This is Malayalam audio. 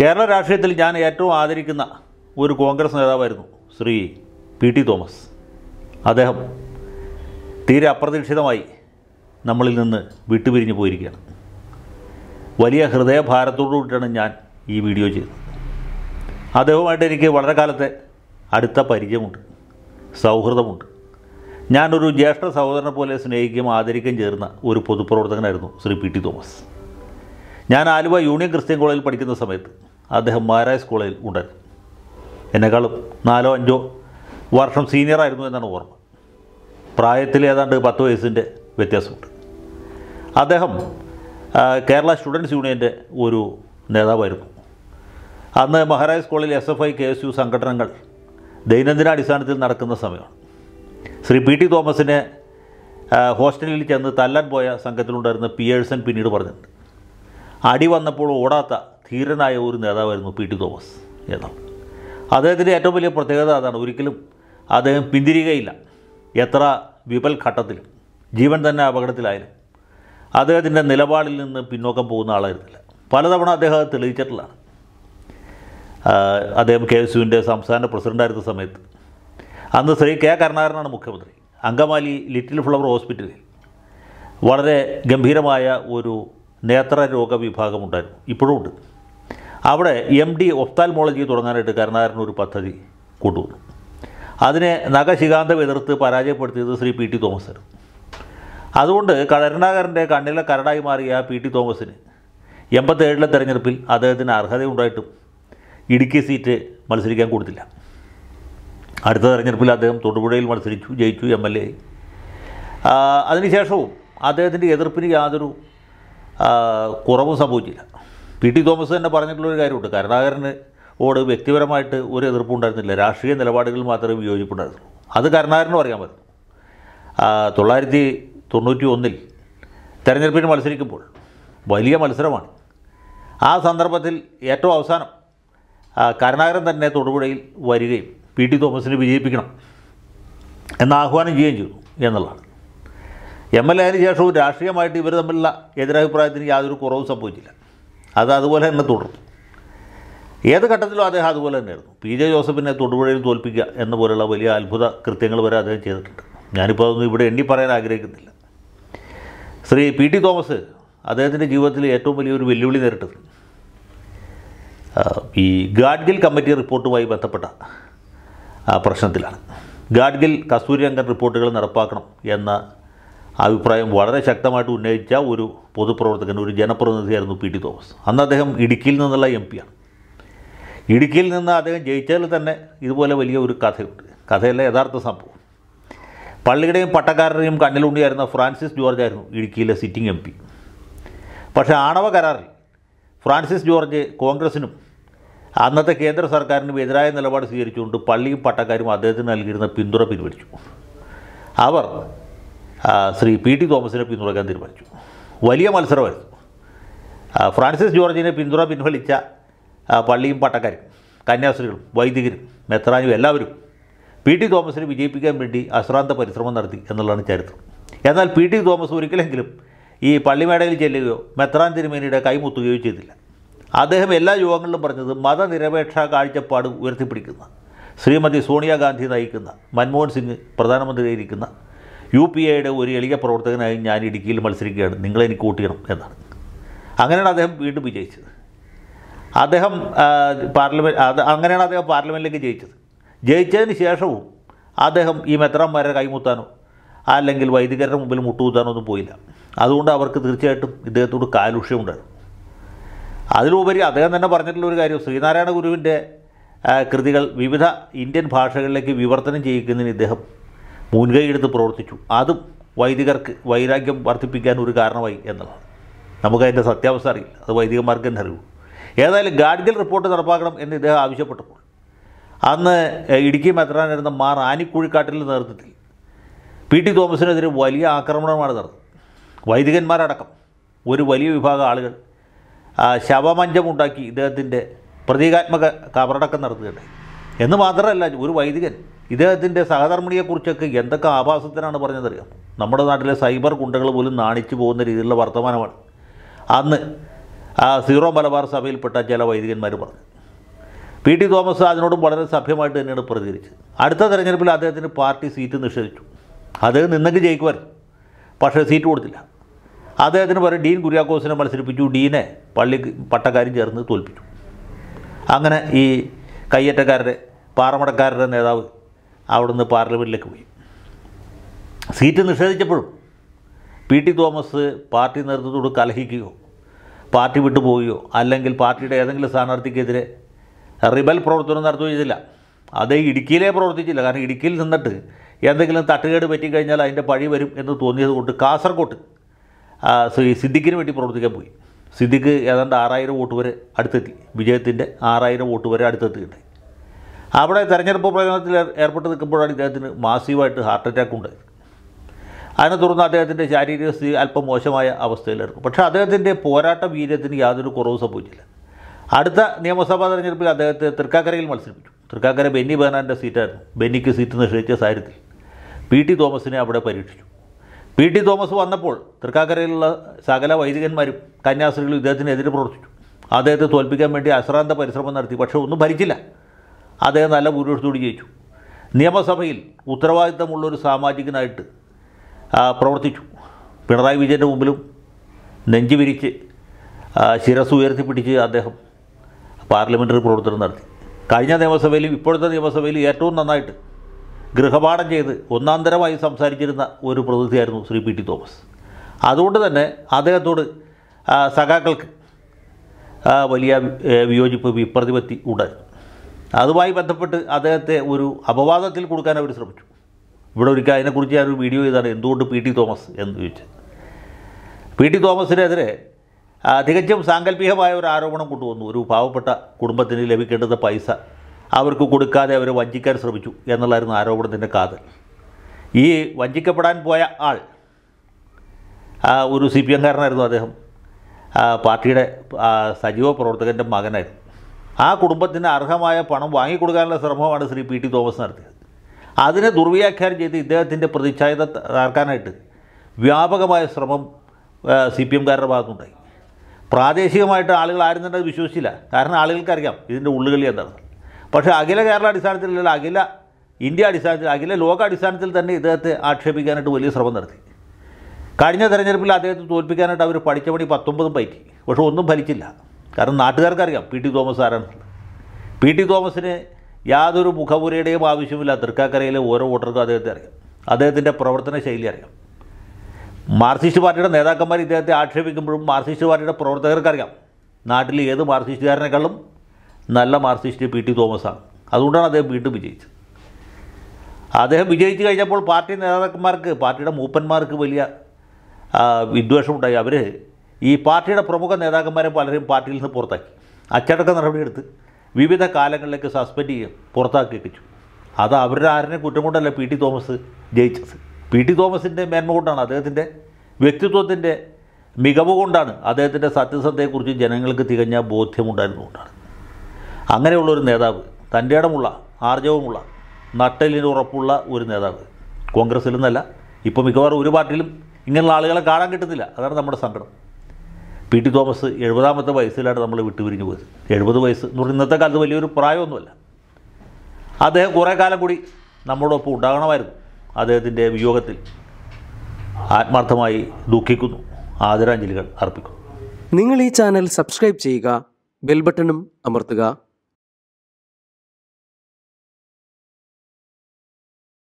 കേരള രാഷ്ട്രീയത്തിൽ ഞാൻ ഏറ്റവും ആദരിക്കുന്ന ഒരു കോൺഗ്രസ് നേതാവായിരുന്നു ശ്രീ പി ടി തോമസ് അദ്ദേഹം തീരെ അപ്രതീക്ഷിതമായി നമ്മളിൽ നിന്ന് വിട്ടുപിരിഞ്ഞു പോയിരിക്കുകയാണ് വലിയ ഹൃദയഭാരത്തോടു കൂടിയാണ് ഞാൻ ഈ വീഡിയോ ചെയ്തത് അദ്ദേഹവുമായിട്ട് എനിക്ക് വളരെ കാലത്തെ അടുത്ത പരിചയമുണ്ട് സൗഹൃദമുണ്ട് ഞാനൊരു ജ്യേഷ്ഠ സഹോദരനെ പോലെ സ്നേഹിക്കുകയും ആദരിക്കുകയും ചേർന്ന ഒരു പൊതുപ്രവർത്തകനായിരുന്നു ശ്രീ പി ടി തോമസ് ഞാൻ ആലുവ യൂണിയൻ ക്രിസ്ത്യൻ കോളേജിൽ പഠിക്കുന്ന സമയത്ത് അദ്ദേഹം മാരായ സ്കൂളിൽ ഉണ്ടായിരുന്നു എന്നെക്കാളും നാലോ അഞ്ചോ വർഷം സീനിയറായിരുന്നു എന്നാണ് ഓർമ്മ പ്രായത്തിൽ ഏതാണ്ട് പത്ത് വയസ്സിൻ്റെ വ്യത്യാസമുണ്ട് അദ്ദേഹം കേരള സ്റ്റുഡൻസ് യൂണിയൻ്റെ ഒരു നേതാവായിരുന്നു അന്ന് മഹാരാജ് സ്കൂളിൽ S F I K S U സംഘടനകൾ ദൈനംദിന അടിസ്ഥാനത്തിൽ നടക്കുന്ന സമയമാണ് ശ്രീ പി ടി തോമസിനെ ഹോസ്റ്റലിൽ ചെന്ന് തല്ലാൻ പോയ സംഘത്തിലുണ്ടായിരുന്ന പിയേഴ്സൺ പിന്നീട് പറഞ്ഞിട്ടുണ്ട് അടി വന്നപ്പോൾ ഓടാത്ത ധീരനായ ഒരു നേതാവായിരുന്നു പി ടി തോമസ് നേതാവ് അദ്ദേഹത്തിൻ്റെ ഏറ്റവും വലിയ പ്രത്യേകത അതാണ് ഒരിക്കലും അദ്ദേഹം പിന്തിരികയില്ല എത്ര വിപൽ ഘട്ടത്തിലും ജീവൻ തന്നെ അപകടത്തിലായാലും അദ്ദേഹത്തിൻ്റെ നിലപാടിൽ നിന്ന് പിന്നോക്കം പോകുന്ന ആളായിരുന്നില്ല പലതവണ അദ്ദേഹം അത് തെളിയിച്ചിട്ടുള്ളതാണ് അദ്ദേഹം കെ എസ് യുവിൻ്റെ സംസ്ഥാന പ്രസിഡൻ്റായിരുന്ന സമയത്ത് അന്ന് ശ്രീ കെ കരുണാകരനാണ് മുഖ്യമന്ത്രി അങ്കമാലി ലിറ്റിൽ ഫ്ലവർ ഹോസ്പിറ്റലിൽ വളരെ ഗംഭീരമായ ഒരു നേത്ര വിഭാഗമുണ്ടായിരുന്നു ഇപ്പോഴും ഉണ്ട് അവിടെ എം ഡി ഒഫ്താൽമോളജി തുടങ്ങാനായിട്ട് ഒരു പദ്ധതി കൊണ്ടുവന്നു അതിനെ നഖശികാന്തം എതിർത്ത് പരാജയപ്പെടുത്തിയത് ശ്രീ പി ടി തോമസ് അതുകൊണ്ട് കരുണാകരൻ്റെ കണ്ണിലെ കരടായി മാറിയ പി ടി തോമസിന് എൺപത്തേഴിലെ തെരഞ്ഞെടുപ്പിൽ അദ്ദേഹത്തിന് അർഹതയുണ്ടായിട്ടും ഇടുക്കി സീറ്റ് മത്സരിക്കാൻ കൊടുത്തില്ല അടുത്ത തെരഞ്ഞെടുപ്പിൽ അദ്ദേഹം തൊടുപുഴയിൽ മത്സരിച്ചു ജയിച്ചു എം എൽ എ അതിനുശേഷവും അദ്ദേഹത്തിൻ്റെ എതിർപ്പിന് യാതൊരു കുറവും സംഭവിച്ചില്ല പി ടി തോമസ് തന്നെ പറഞ്ഞിട്ടുള്ളൊരു കാര്യമുണ്ട് കരുണാകരന് ഓട് വ്യക്തിപരമായിട്ട് ഒരു എതിർപ്പുണ്ടായിരുന്നില്ല രാഷ്ട്രീയ നിലപാടുകൾ മാത്രമേ വിയോജിപ്പുണ്ടായിരുന്നുള്ളൂ അത് കരുണാകരനും അറിയാൻ പറ്റും തൊള്ളായിരത്തി തൊണ്ണൂറ്റി ഒന്നിൽ തെരഞ്ഞെടുപ്പിന് മത്സരിക്കുമ്പോൾ വലിയ മത്സരമാണ് ആ സന്ദർഭത്തിൽ ഏറ്റവും അവസാനം കരുണാകരൻ തന്നെ തൊടുപുഴയിൽ വരികയും പി ടി തോമസിനെ വിജയിപ്പിക്കണം എന്ന ആഹ്വാനം ചെയ്യുകയും ചെയ്തു എന്നുള്ളതാണ് എം എൽ എ ശേഷവും രാഷ്ട്രീയമായിട്ട് ഇവർ തമ്മിലുള്ള എതിരഭിപ്രായത്തിന് യാതൊരു കുറവും സംഭവിച്ചില്ല അത് അതുപോലെ തന്നെ തുടർന്നു ഏത് ഘട്ടത്തിലും അദ്ദേഹം അതുപോലെ തന്നെയായിരുന്നു പി ജെ ജോസഫിനെ തൊടുപുഴയിൽ തോൽപ്പിക്കുക എന്ന പോലുള്ള വലിയ അത്ഭുത കൃത്യങ്ങൾ വരെ അദ്ദേഹം ചെയ്തിട്ടുണ്ട് ഞാനിപ്പോൾ അതൊന്നും ഇവിടെ എണ്ണി പറയാൻ ആഗ്രഹിക്കുന്നില്ല ശ്രീ പി ടി തോമസ് അദ്ദേഹത്തിൻ്റെ ജീവിതത്തിൽ ഏറ്റവും വലിയൊരു വെല്ലുവിളി നേരിട്ടത് ഈ ഗാഡ്ഗിൽ കമ്മിറ്റി റിപ്പോർട്ടുമായി ബന്ധപ്പെട്ട പ്രശ്നത്തിലാണ് ഗാഡ്ഗിൽ കസ്തൂരിരംഗൻ റിപ്പോർട്ടുകൾ നടപ്പാക്കണം എന്ന അഭിപ്രായം വളരെ ശക്തമായിട്ട് ഉന്നയിച്ച ഒരു പൊതുപ്രവർത്തകൻ ഒരു ജനപ്രതിനിധിയായിരുന്നു പി ടി തോമസ് അന്ന് അദ്ദേഹം ഇടുക്കിയിൽ നിന്നുള്ള എം പിയാണ് ഇടുക്കിയിൽ നിന്ന് അദ്ദേഹം ജയിച്ചതിൽ തന്നെ ഇതുപോലെ വലിയ ഒരു കഥയുണ്ട് കഥയല്ല യഥാർത്ഥ സംഭവം പള്ളിയുടെയും പട്ടക്കാരുടെയും കണ്ണിലുണ്ടിയായിരുന്ന ഫ്രാൻസിസ് ജോർജ് ആയിരുന്നു ഇടുക്കിയിലെ സിറ്റിംഗ് എം പി പക്ഷേ ആണവ കരാറിൽ ഫ്രാൻസിസ് ജോർജ് കോൺഗ്രസിനും അന്നത്തെ കേന്ദ്ര സർക്കാരിനും എതിരായ നിലപാട് സ്വീകരിച്ചുകൊണ്ട് പള്ളിയും പട്ടക്കാരും അദ്ദേഹത്തിന് നൽകിയിരുന്ന പിന്തുണ പിൻവലിച്ചു അവർ ശ്രീ പി ടി തോമസിനെ പിന്തുണയ്ക്കാൻ തീരുമാനിച്ചു വലിയ മത്സരമായിരുന്നു ഫ്രാൻസിസ് ജോർജിനെ പിന്തുണ പിൻവലിച്ച പള്ളിയും പട്ടക്കാരും കന്യാസ്ത്രീകളും വൈദികരും മെത്രാനും എല്ലാവരും പി ടി തോമസിനെ വിജയിപ്പിക്കാൻ വേണ്ടി അശ്രാന്ത പരിശ്രമം നടത്തി എന്നുള്ളതാണ് ചരിത്രം എന്നാൽ പി ടി തോമസ് ഒരിക്കലെങ്കിലും ഈ പള്ളിമേടയിൽ ചെല്ലുകയോ മെത്രാൻ തിരുമേനിയുടെ കൈമുത്തുകയോ ചെയ്തില്ല അദ്ദേഹം എല്ലാ യോഗങ്ങളിലും പറഞ്ഞത് മതനിരപേക്ഷ കാഴ്ചപ്പാട് ഉയർത്തിപ്പിടിക്കുന്ന ശ്രീമതി സോണിയാഗാന്ധി നയിക്കുന്ന മൻമോഹൻ സിംഗ് പ്രധാനമന്ത്രിയായിരിക്കുന്ന യു പി എയുടെ ഒരു എളിയ പ്രവർത്തകനായി ഞാൻ ഇടുക്കിയിൽ മത്സരിക്കുകയാണ് നിങ്ങളെനിക്ക് കൂട്ടിയണം എന്നാണ് അങ്ങനെയാണ് അദ്ദേഹം വീണ്ടും വിജയിച്ചത് അദ്ദേഹം പാർലമെൻറ്റ് അങ്ങനെയാണ് അദ്ദേഹം പാർലമെൻറ്റിലേക്ക് ജയിച്ചത് ജയിച്ചതിന് ശേഷവും അദ്ദേഹം ഈ മെത്രാന്മാരെ കൈമുത്താനോ അല്ലെങ്കിൽ വൈദികരുടെ മുമ്പിൽ മുട്ടുകുത്താനോ ഒന്നും പോയില്ല അതുകൊണ്ട് അവർക്ക് തീർച്ചയായിട്ടും ഇദ്ദേഹത്തോട് കാലുഷ്യമുണ്ടായിരുന്നു അതിലുപരി അദ്ദേഹം തന്നെ പറഞ്ഞിട്ടുള്ള ഒരു കാര്യം ശ്രീനാരായണ ഗുരുവിൻ്റെ കൃതികൾ വിവിധ ഇന്ത്യൻ ഭാഷകളിലേക്ക് വിവർത്തനം ചെയ്യിക്കുന്നതിന് ഇദ്ദേഹം മുൻകൈയെടുത്ത് പ്രവർത്തിച്ചു അതും വൈദികർക്ക് വൈരാഗ്യം വർദ്ധിപ്പിക്കാൻ ഒരു കാരണമായി എന്നുള്ളത് നമുക്കതിൻ്റെ സത്യാവസ്ഥ അറിയില്ല അത് വൈദികന്മാർക്ക് തന്നെ അറിയൂ ഏതായാലും ഗാഡ്ഗിൽ റിപ്പോർട്ട് നടപ്പാക്കണം എന്ന് ഇദ്ദേഹം ആവശ്യപ്പെട്ടപ്പോൾ അന്ന് ഇടുക്കി മെത്രാനായിരുന്ന മാർ ആനിക്കുഴിക്കാട്ടിലെ നേതൃത്വത്തിൽ പി ടി തോമസിനെതിരെ വലിയ ആക്രമണമാണ് നടന്നത് വൈദികന്മാരടക്കം ഒരു വലിയ വിഭാഗം ആളുകൾ ശവമഞ്ചമുണ്ടാക്കി ഇദ്ദേഹത്തിൻ്റെ പ്രതീകാത്മക കബറടക്കം നടത്തുകയുണ്ടായി എന്ന് മാത്രമല്ല ഒരു വൈദികൻ ഇദ്ദേഹത്തിൻ്റെ സഹധർമ്മിണിയെക്കുറിച്ചൊക്കെ എന്തൊക്കെ ആഭാസത്തിനാണ് പറഞ്ഞതറിയാം നമ്മുടെ നാട്ടിലെ സൈബർ കുണ്ടകൾ പോലും നാണിച്ചു പോകുന്ന രീതിയിലുള്ള വർത്തമാനമാണ് അന്ന് ആ സീറോ മലബാർ സഭയിൽപ്പെട്ട ചില വൈദികന്മാർ പറഞ്ഞു പി ടി തോമസ് അതിനോടും വളരെ സഭ്യമായിട്ട് തന്നെയാണ് പ്രതികരിച്ചത് അടുത്ത തെരഞ്ഞെടുപ്പിൽ അദ്ദേഹത്തിന് പാർട്ടി സീറ്റ് നിഷേധിച്ചു അദ്ദേഹം നിന്നെങ്കിൽ ജയിക്കുമായിരുന്നു പക്ഷേ സീറ്റ് കൊടുത്തില്ല അദ്ദേഹത്തിന് പറയും ഡീൻ കുര്യാക്കോസിനെ മത്സരിപ്പിച്ചു ഡീനെ പള്ളി പട്ടക്കാരും ചേർന്ന് തോൽപ്പിച്ചു അങ്ങനെ ഈ കയ്യേറ്റക്കാരുടെ പാറമടക്കാരുടെ നേതാവ് അവിടുന്ന് പാർലമെൻറ്റിലേക്ക് പോയി സീറ്റ് നിഷേധിച്ചപ്പോഴും പി ടി തോമസ് പാർട്ടി നേതൃത്വത്തോട് കലഹിക്കുകയോ പാർട്ടി വിട്ടുപോവുകയോ അല്ലെങ്കിൽ പാർട്ടിയുടെ ഏതെങ്കിലും സ്ഥാനാർത്ഥിക്കെതിരെ റിബൽ പ്രവർത്തനം നടത്തുകയോ ചെയ്തില്ല അതേ ഇടുക്കിയിലേ പ്രവർത്തിച്ചില്ല കാരണം ഇടുക്കിയിൽ നിന്നിട്ട് എന്തെങ്കിലും തട്ടുകേട് പറ്റിക്കഴിഞ്ഞാൽ അതിൻ്റെ പഴി വരും എന്ന് തോന്നിയത് കൊണ്ട് കാസർഗോട്ട് സിദ്ദിഖിന് വേണ്ടി പ്രവർത്തിക്കാൻ പോയി സിദ്ദിഖ് ഏതാണ്ട് ആറായിരം വോട്ട് വരെ അടുത്തെത്തി വിജയത്തിൻ്റെ ആറായിരം വോട്ട് വരെ അടുത്തെത്തിയിട്ടുണ്ട് അവിടെ തെരഞ്ഞെടുപ്പ് പ്രചരണത്തിൽ ഏർപ്പെട്ട് നിൽക്കുമ്പോഴാണ് ഇദ്ദേഹത്തിന് മാസീവായിട്ട് ഹാർട്ട് അറ്റാക്ക് ഉണ്ടായത് അതിനെ തുടർന്ന് അദ്ദേഹത്തിൻ്റെ ശാരീരിക സ്ഥിതി അല്പം മോശമായ അവസ്ഥയിലായിരുന്നു പക്ഷേ അദ്ദേഹത്തിൻ്റെ പോരാട്ട വീര്യത്തിന് യാതൊരു കുറവ് സംഭവിച്ചില്ല അടുത്ത നിയമസഭാ തെരഞ്ഞെടുപ്പിൽ അദ്ദേഹത്തെ തൃക്കാക്കരയിൽ മത്സരിപ്പിച്ചു തൃക്കാക്കര ബെന്നി ബെഹനാൻ്റെ സീറ്റായിരുന്നു ബെന്നിക്ക് സീറ്റ് നിഷേധിച്ച സാഹചര്യത്തിൽ പി ടി തോമസിനെ അവിടെ പരീക്ഷിച്ചു പി ടി തോമസ് വന്നപ്പോൾ തൃക്കാക്കരയിലുള്ള സകല വൈദികന്മാരും കന്യാസ്ത്രീകളും ഇദ്ദേഹത്തിനെതിരെ പ്രവർത്തിച്ചു അദ്ദേഹത്തെ തോൽപ്പിക്കാൻ വേണ്ടി അശ്രാന്ത പരിശ്രമം നടത്തി പക്ഷേ ഒന്നും ഭരിച്ചില്ല അദ്ദേഹം നല്ല ഭൂരിപക്ഷത്തോട് ജയിച്ചു നിയമസഭയിൽ ഉത്തരവാദിത്തമുള്ളൊരു സാമാജികനായിട്ട് പ്രവർത്തിച്ചു പിണറായി വിജയൻ്റെ മുമ്പിലും നെഞ്ചു വിരിച്ച് ശിരസ് ഉയർത്തിപ്പിടിച്ച് അദ്ദേഹം പാർലമെൻ്ററി പ്രവർത്തനം നടത്തി കഴിഞ്ഞ നിയമസഭയിലും ഇപ്പോഴത്തെ നിയമസഭയിലും ഏറ്റവും നന്നായിട്ട് ഗൃഹപാഠം ചെയ്ത് ഒന്നാന്തരമായി സംസാരിച്ചിരുന്ന ഒരു പ്രതിനിധിയായിരുന്നു ശ്രീ പി ടി തോമസ് അതുകൊണ്ട് തന്നെ അദ്ദേഹത്തോട് സഖാക്കൾക്ക് വലിയ വിയോജിപ്പ് വിപ്രതിപത്തി ഉണ്ടായിരുന്നു അതുമായി ബന്ധപ്പെട്ട് അദ്ദേഹത്തെ ഒരു അപവാദത്തിൽ കൊടുക്കാൻ അവർ ശ്രമിച്ചു ഇവിടെ ഒരിക്കൽ അതിനെക്കുറിച്ച് ഞാനൊരു വീഡിയോ ചെയ്താണ് എന്തുകൊണ്ട് പി ടി തോമസ് എന്ന് ചോദിച്ചത് പി ടി തോമസിനെതിരെ തികച്ചും സാങ്കല്പികമായ ഒരു ആരോപണം കൊണ്ടുവന്നു ഒരു പാവപ്പെട്ട കുടുംബത്തിന് ലഭിക്കേണ്ടത് പൈസ അവർക്ക് കൊടുക്കാതെ അവരെ വഞ്ചിക്കാൻ ശ്രമിച്ചു എന്നുള്ളായിരുന്നു ആരോപണത്തിൻ്റെ കാതൽ ഈ വഞ്ചിക്കപ്പെടാൻ പോയ ആൾ ഒരു സി പി എംകാരനായിരുന്നു അദ്ദേഹം പാർട്ടിയുടെ സജീവ പ്രവർത്തകൻ്റെ മകനായിരുന്നു ആ കുടുംബത്തിന് അർഹമായ പണം വാങ്ങിക്കൊടുക്കാനുള്ള ശ്രമമാണ് ശ്രീ പി ടി തോമസ് നടത്തിയത് അതിനെ ദുർവ്യാഖ്യാനം ചെയ്ത് ഇദ്ദേഹത്തിൻ്റെ പ്രതിച്ഛായ തകർക്കാനായിട്ട് വ്യാപകമായ ശ്രമം സി പി എംകാരുടെ ഭാഗത്തുണ്ടായി പ്രാദേശികമായിട്ട് ആളുകൾ ആരും തന്നെ അത് വിശ്വസിച്ചില്ല കാരണം ആളുകൾക്കറിയാം ഇതിൻ്റെ ഉള്ളുകളി എന്താണ് പക്ഷേ അഖില കേരള അടിസ്ഥാനത്തിലല്ല അഖില ഇന്ത്യ അടിസ്ഥാനത്തിൽ അഖില ലോക അടിസ്ഥാനത്തിൽ തന്നെ ഇദ്ദേഹത്തെ ആക്ഷേപിക്കാനായിട്ട് വലിയ ശ്രമം നടത്തി കഴിഞ്ഞ തെരഞ്ഞെടുപ്പിൽ അദ്ദേഹത്തെ തോൽപ്പിക്കാനായിട്ട് അവർ പഠിച്ച പണി പത്തൊമ്പതും പറ്റി പക്ഷേ ഒന്നും ഫലിച്ചില്ല കാരണം നാട്ടുകാർക്ക് അറിയാം പി ടി തോമസ് ആരാണ് പി ടി തോമസിന് യാതൊരു മുഖപുരയുടെയും ആവശ്യമില്ല തൃക്കാക്കരയിലെ ഓരോ വോട്ടർക്കും അദ്ദേഹത്തെ അറിയാം അദ്ദേഹത്തിൻ്റെ പ്രവർത്തന ശൈലി അറിയാം മാർക്സിസ്റ്റ് പാർട്ടിയുടെ നേതാക്കന്മാർ ഇദ്ദേഹത്തെ ആക്ഷേപിക്കുമ്പോഴും മാർക്സിസ്റ്റ് പാർട്ടിയുടെ പ്രവർത്തകർക്കറിയാം നാട്ടിൽ ഏത് മാർക്സിസ്റ്റുകാരനേക്കാളും നല്ല മാർക്സിസ്റ്റ് പി ടി തോമസാണ് അതുകൊണ്ടാണ് അദ്ദേഹം വീണ്ടും വിജയിച്ചത് അദ്ദേഹം വിജയിച്ചു കഴിഞ്ഞപ്പോൾ പാർട്ടി നേതാക്കന്മാർക്ക് പാർട്ടിയുടെ മൂപ്പന്മാർക്ക് വലിയ വിദ്വേഷമുണ്ടായി അവർ ഈ പാർട്ടിയുടെ പ്രമുഖ നേതാക്കന്മാരെ പലരും പാർട്ടിയിൽ നിന്ന് പുറത്താക്കി അച്ചടക്ക നടപടിയെടുത്ത് വിവിധ കാലങ്ങളിലേക്ക് സസ്പെൻഡ് ചെയ്യും പുറത്താക്കി കിട്ടിച്ചു അത് അവരുടെ ആരനെ കുറ്റം കൊണ്ടല്ല പി ടി തോമസ് ജയിച്ചത് പി ടി തോമസിൻ്റെ മേന്മ കൊണ്ടാണ് അദ്ദേഹത്തിൻ്റെ വ്യക്തിത്വത്തിൻ്റെ മികവ് കൊണ്ടാണ് അദ്ദേഹത്തിൻ്റെ സത്യസന്ധയെക്കുറിച്ച് ജനങ്ങൾക്ക് തികഞ്ഞ ബോധ്യമുണ്ടായിരുന്നുകൊണ്ടാണ് അങ്ങനെയുള്ളൊരു നേതാവ് തൻ്റെ ഇടമുള്ള ആർജവമുള്ള നട്ടലിന് ഉറപ്പുള്ള ഒരു നേതാവ് കോൺഗ്രസ്സിൽ നിന്നല്ല ഇപ്പോൾ മിക്കവാറും ഒരു പാർട്ടിയിലും ഇങ്ങനെയുള്ള ആളുകളെ കാണാൻ കിട്ടുന്നില്ല അതാണ് നമ്മുടെ സങ്കടം പി ടി തോമസ് എഴുപതാമത്തെ വയസ്സിലാണ് നമ്മൾ വിട്ടുപിരിഞ്ഞു പോയത് എഴുപത് വയസ്സ് എന്ന് പറഞ്ഞാൽ ഇന്നത്തെ കാലത്ത് വലിയൊരു പ്രായമൊന്നുമല്ല അദ്ദേഹം കുറേ കാലം കൂടി നമ്മളോടൊപ്പം ഉണ്ടാകണമായിരുന്നു അദ്ദേഹത്തിൻ്റെ വിയോഗത്തിൽ ആത്മാർത്ഥമായി ദുഃഖിക്കുന്നു ആദരാഞ്ജലികൾ അർപ്പിക്കുന്നു നിങ്ങൾ ഈ ചാനൽ സബ്സ്ക്രൈബ് ചെയ്യുക ബെൽബട്ടണും അമർത്തുക